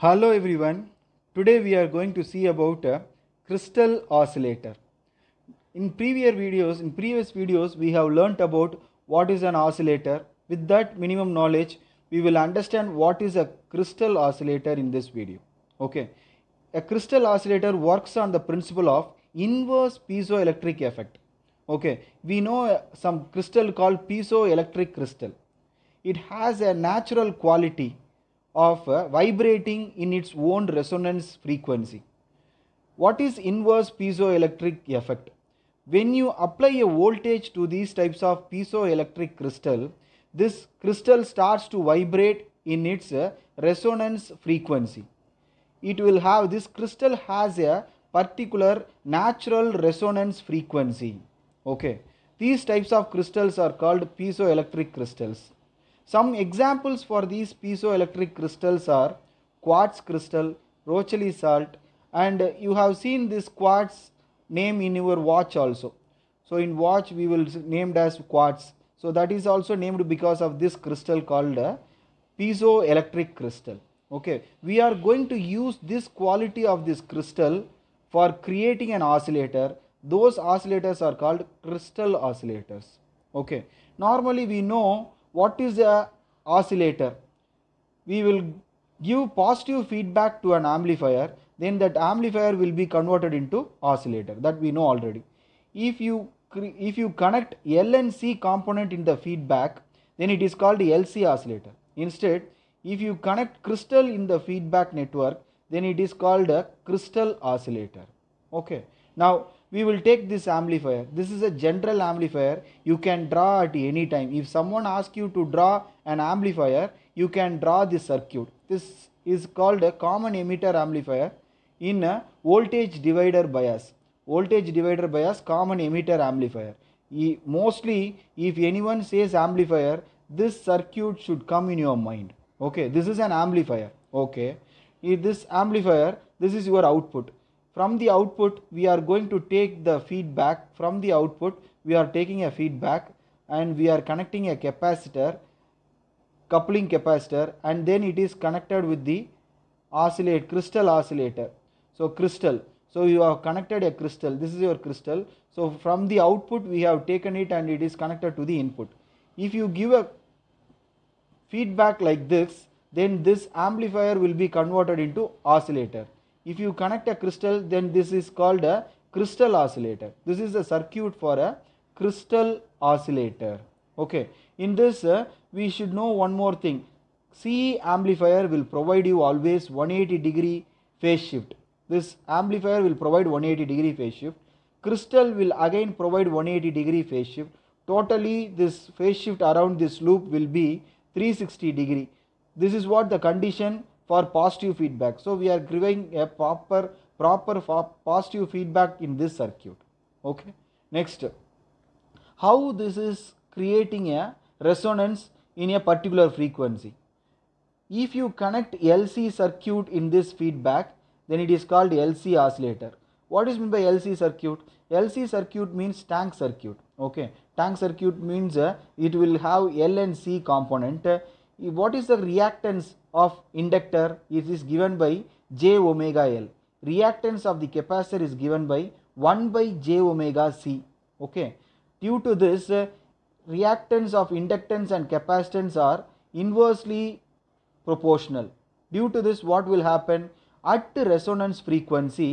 Hello everyone. Today we are going to see about a crystal oscillator. In previous videos, in previous videos we have learnt about what is an oscillator. With that minimum knowledge, we will understand what is a crystal oscillator in this video. Okay. A crystal oscillator works on the principle of inverse piezoelectric effect. Okay. We know some crystal called piezoelectric crystal. It has a natural quality of uh, vibrating in its own resonance frequency. What is inverse piezoelectric effect? When you apply a voltage to these types of piezoelectric crystal, this crystal starts to vibrate in its uh, resonance frequency. It will have this crystal has a particular natural resonance frequency. Okay, these types of crystals are called piezoelectric crystals. Some examples for these piezoelectric crystals are quartz crystal, Rochelle salt and you have seen this quartz name in your watch also. So in watch we will named as quartz. So that is also named because of this crystal called a piezoelectric crystal. Okay, we are going to use this quality of this crystal for creating an oscillator. Those oscillators are called crystal oscillators. Okay, normally we know what is a oscillator we will give positive feedback to an amplifier then that amplifier will be converted into oscillator that we know already if you if you connect L and C component in the feedback then it is called LC oscillator instead if you connect crystal in the feedback network then it is called a crystal oscillator okay now we will take this amplifier. This is a general amplifier. You can draw at any time. If someone asks you to draw an amplifier, you can draw this circuit. This is called a common emitter amplifier in a voltage divider bias. Voltage divider bias, common emitter amplifier. Mostly, if anyone says amplifier, this circuit should come in your mind. Okay, this is an amplifier. Okay, if this amplifier, this is your output from the output we are going to take the feedback from the output we are taking a feedback and we are connecting a capacitor coupling capacitor and then it is connected with the oscillate crystal oscillator so crystal so you have connected a crystal this is your crystal so from the output we have taken it and it is connected to the input if you give a feedback like this then this amplifier will be converted into oscillator if you connect a crystal then this is called a crystal oscillator this is a circuit for a crystal oscillator okay in this uh, we should know one more thing CE amplifier will provide you always 180 degree phase shift this amplifier will provide 180 degree phase shift crystal will again provide 180 degree phase shift totally this phase shift around this loop will be 360 degree this is what the condition for positive feedback. So we are giving a proper proper positive feedback in this circuit. Okay. Next, how this is creating a resonance in a particular frequency. If you connect LC circuit in this feedback, then it is called LC oscillator. What is meant by LC circuit? LC circuit means tank circuit. Okay, tank circuit means uh, it will have L and C component. Uh, what is the reactance of inductor it is given by j omega L. Reactance of the capacitor is given by 1 by j omega C. Okay. Due to this, uh, reactance of inductance and capacitance are inversely proportional. Due to this, what will happen? At resonance frequency,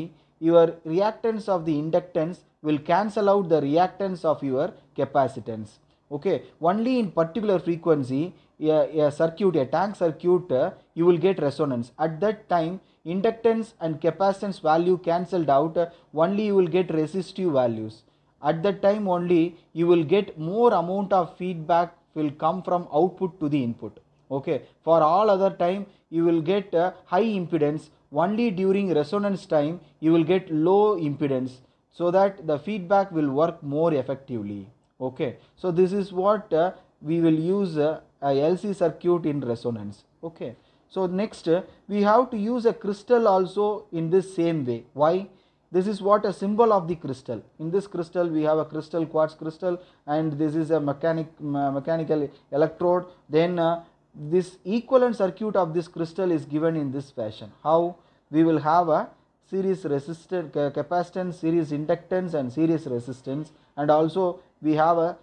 your reactance of the inductance will cancel out the reactance of your capacitance okay only in particular frequency a, a circuit, a tank circuit, you will get resonance. At that time, inductance and capacitance value cancelled out, only you will get resistive values. At that time only, you will get more amount of feedback will come from output to the input. Okay. For all other time, you will get uh, high impedance. Only during resonance time, you will get low impedance so that the feedback will work more effectively. Okay. So this is what uh, we will use uh, LC circuit in resonance. Okay. So next we have to use a crystal also in this same way. Why? This is what a symbol of the crystal. In this crystal we have a crystal quartz crystal and this is a mechanic mechanical electrode. Then uh, this equivalent circuit of this crystal is given in this fashion. How? We will have a series resistance capacitance, series inductance and series resistance and also we have a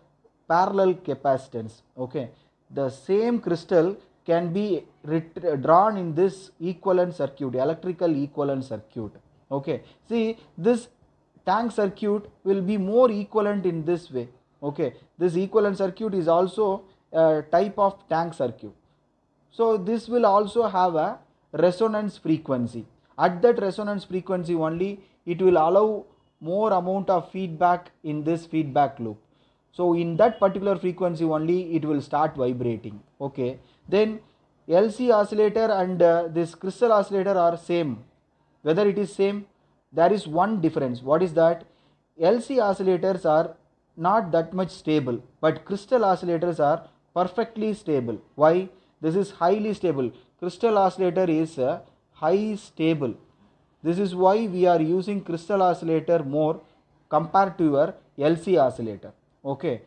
parallel capacitance. Okay the same crystal can be drawn in this equivalent circuit electrical equivalent circuit okay see this tank circuit will be more equivalent in this way okay this equivalent circuit is also a type of tank circuit so this will also have a resonance frequency at that resonance frequency only it will allow more amount of feedback in this feedback loop so in that particular frequency only it will start vibrating okay then lc oscillator and uh, this crystal oscillator are same whether it is same there is one difference what is that lc oscillators are not that much stable but crystal oscillators are perfectly stable why this is highly stable crystal oscillator is uh, high stable this is why we are using crystal oscillator more compared to your lc oscillator okay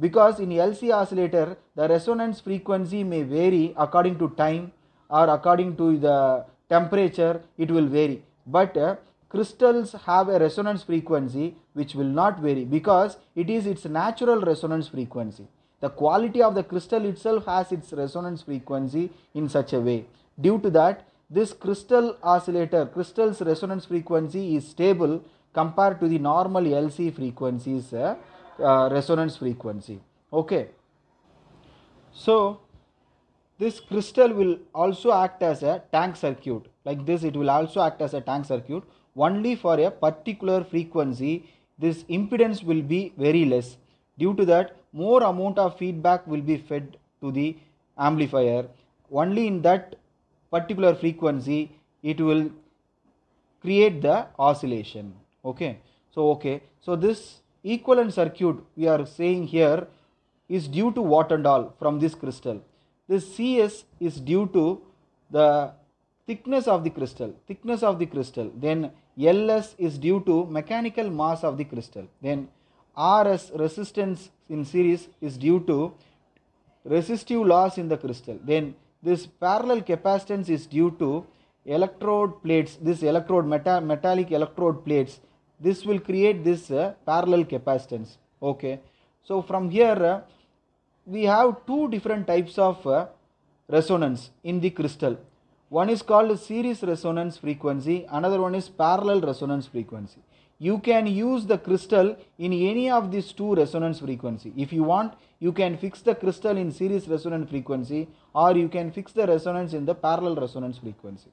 because in LC oscillator the resonance frequency may vary according to time or according to the temperature it will vary but uh, crystals have a resonance frequency which will not vary because it is its natural resonance frequency the quality of the crystal itself has its resonance frequency in such a way due to that this crystal oscillator crystal's resonance frequency is stable compared to the normal LC frequencies uh, uh, resonance frequency okay so this crystal will also act as a tank circuit like this it will also act as a tank circuit only for a particular frequency this impedance will be very less due to that more amount of feedback will be fed to the amplifier only in that particular frequency it will create the oscillation okay so okay so this equivalent circuit we are saying here is due to what and all from this crystal. This Cs is due to the thickness of the crystal, thickness of the crystal. Then Ls is due to mechanical mass of the crystal. Then Rs resistance in series is due to resistive loss in the crystal. Then this parallel capacitance is due to electrode plates, this electrode meta metallic electrode plates this will create this uh, parallel capacitance okay so from here uh, we have two different types of uh, resonance in the crystal one is called series resonance frequency another one is parallel resonance frequency you can use the crystal in any of these two resonance frequency if you want you can fix the crystal in series resonance frequency or you can fix the resonance in the parallel resonance frequency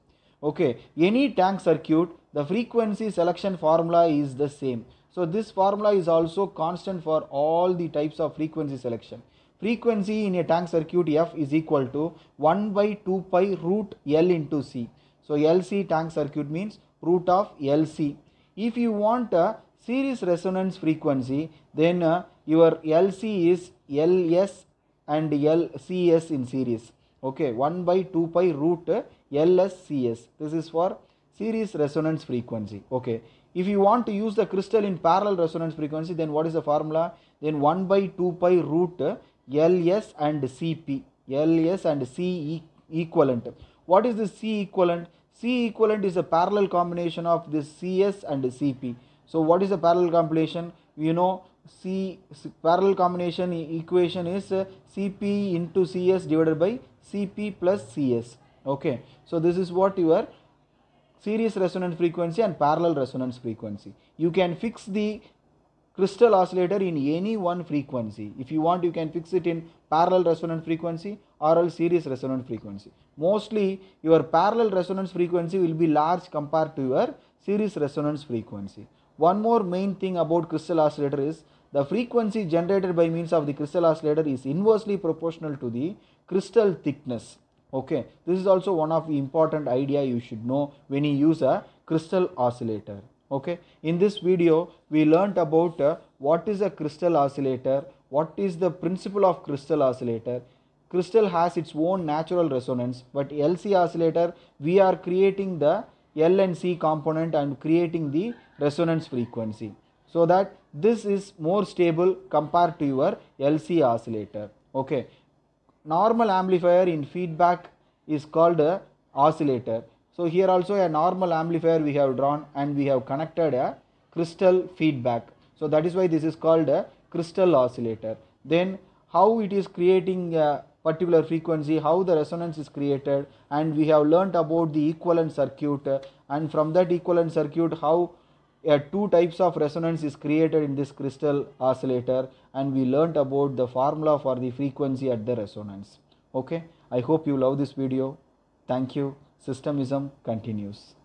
okay any tank circuit the frequency selection formula is the same. So this formula is also constant for all the types of frequency selection. Frequency in a tank circuit F is equal to 1 by 2 pi root L into C. So LC tank circuit means root of LC. If you want a series resonance frequency then uh, your LC is LS and LCS in series. Okay 1 by 2 pi root LSCS. This is for series resonance frequency. Okay, if you want to use the crystal in parallel resonance frequency, then what is the formula? Then 1 by 2 pi root Ls and Cp, Ls and C equivalent. What is the C equivalent? C equivalent is a parallel combination of this Cs and Cp. So what is the parallel combination? You know C, C parallel combination equation is uh, Cp into Cs divided by Cp plus Cs. Okay, so this is what your series resonance frequency and parallel resonance frequency. You can fix the crystal oscillator in any one frequency. If you want, you can fix it in parallel resonance frequency or else series resonance frequency. Mostly, your parallel resonance frequency will be large compared to your series resonance frequency. One more main thing about crystal oscillator is the frequency generated by means of the crystal oscillator is inversely proportional to the crystal thickness okay this is also one of important idea you should know when you use a crystal oscillator okay in this video we learnt about uh, what is a crystal oscillator what is the principle of crystal oscillator crystal has its own natural resonance but lc oscillator we are creating the l and c component and creating the resonance frequency so that this is more stable compared to your lc oscillator okay normal amplifier in feedback is called a oscillator. So here also a normal amplifier we have drawn and we have connected a crystal feedback. So that is why this is called a crystal oscillator. Then how it is creating a particular frequency, how the resonance is created and we have learnt about the equivalent circuit and from that equivalent circuit how two types of resonance is created in this crystal oscillator and we learnt about the formula for the frequency at the resonance okay i hope you love this video thank you systemism continues